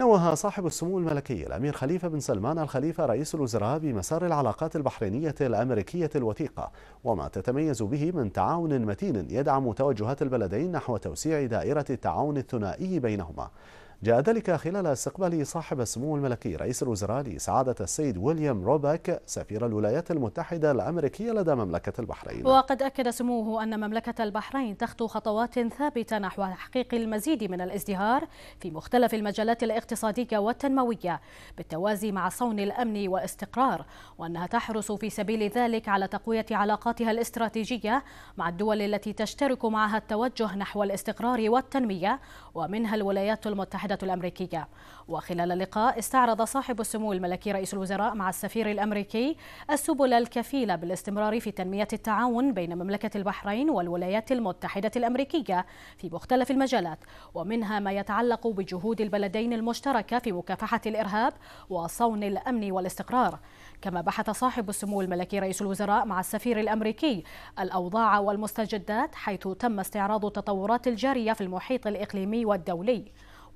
نوه صاحب السمو الملكي الأمير خليفة بن سلمان الخليفة رئيس الوزراء بمسار العلاقات البحرينية الأمريكية الوثيقة وما تتميز به من تعاون متين يدعم توجهات البلدين نحو توسيع دائرة التعاون الثنائي بينهما جاء ذلك خلال استقبال صاحب السمو الملكي رئيس الوزراء لسعادة السيد ويليام روباك سفير الولايات المتحدة الأمريكية لدى مملكة البحرين وقد أكد سموه أن مملكة البحرين تخطو خطوات ثابتة نحو تحقيق المزيد من الازدهار في مختلف المجالات الاقتصادية والتنموية بالتوازي مع صون الأمن واستقرار وأنها تحرص في سبيل ذلك على تقوية علاقاتها الاستراتيجية مع الدول التي تشترك معها التوجه نحو الاستقرار والتنمية ومنها الولايات المتحدة الأمريكية وخلال اللقاء استعرض صاحب السمو الملكي رئيس الوزراء مع السفير الأمريكي السبل الكفيلة بالاستمرار في تنمية التعاون بين مملكة البحرين والولايات المتحدة الأمريكية في مختلف المجالات ومنها ما يتعلق بجهود البلدين المشتركة في مكافحة الإرهاب وصون الأمن والاستقرار كما بحث صاحب السمو الملكي رئيس الوزراء مع السفير الأمريكي الأوضاع والمستجدات حيث تم استعراض التطورات الجارية في المحيط الإقليمي والدولي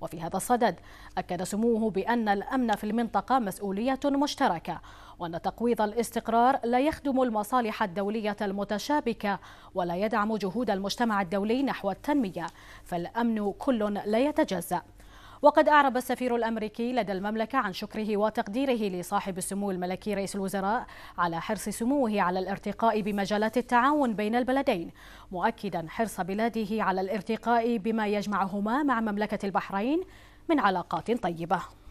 وفي هذا الصدد أكد سموه بأن الأمن في المنطقة مسؤولية مشتركة وأن تقويض الاستقرار لا يخدم المصالح الدولية المتشابكة ولا يدعم جهود المجتمع الدولي نحو التنمية فالأمن كل لا يتجزأ وقد أعرب السفير الأمريكي لدى المملكة عن شكره وتقديره لصاحب السمو الملكي رئيس الوزراء على حرص سموه على الارتقاء بمجالات التعاون بين البلدين مؤكدا حرص بلاده على الارتقاء بما يجمعهما مع مملكة البحرين من علاقات طيبة